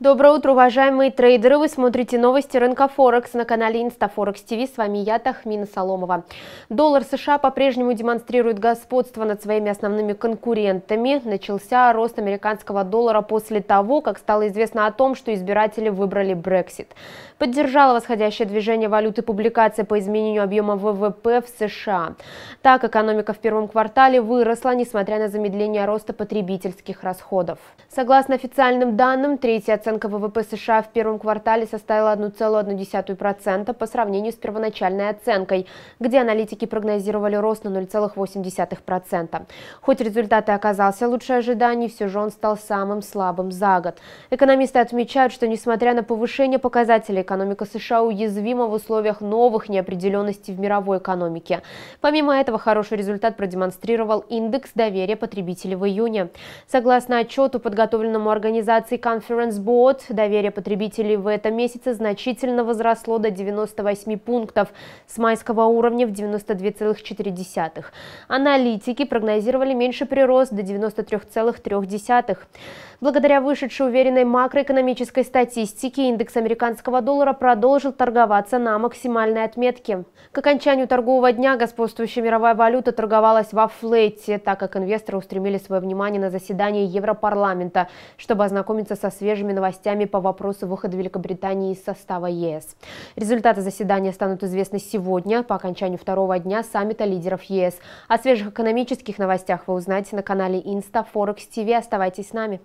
Доброе утро, уважаемые трейдеры! Вы смотрите новости рынка Форекс на канале Инстафорекс ТВ. С вами я, Тахмина Соломова. Доллар США по-прежнему демонстрирует господство над своими основными конкурентами. Начался рост американского доллара после того, как стало известно о том, что избиратели выбрали Брексит. Поддержало восходящее движение валюты публикация по изменению объема ВВП в США. Так, экономика в первом квартале выросла, несмотря на замедление роста потребительских расходов. Согласно официальным данным, третья оценка ВВП США в первом квартале составила 1,1% по сравнению с первоначальной оценкой, где аналитики прогнозировали рост на 0,8%. Хоть результат и оказался лучше ожиданий, все же он стал самым слабым за год. Экономисты отмечают, что несмотря на повышение показателей, экономика США уязвима в условиях новых неопределенностей в мировой экономике. Помимо этого, хороший результат продемонстрировал индекс доверия потребителей в июне. Согласно отчету, подготовленному организацией Conference Board, год. Доверие потребителей в этом месяце значительно возросло до 98 пунктов с майского уровня в 92,4. Аналитики прогнозировали меньший прирост до 93,3. Благодаря вышедшей уверенной макроэкономической статистике индекс американского доллара продолжил торговаться на максимальной отметке. К окончанию торгового дня господствующая мировая валюта торговалась во флете, так как инвесторы устремили свое внимание на заседание Европарламента, чтобы ознакомиться со свежими новостями новостями по вопросу выхода Великобритании из состава ЕС. Результаты заседания станут известны сегодня по окончанию второго дня саммита лидеров ЕС. О свежих экономических новостях вы узнаете на канале Инста Форекс ТВ. Оставайтесь с нами.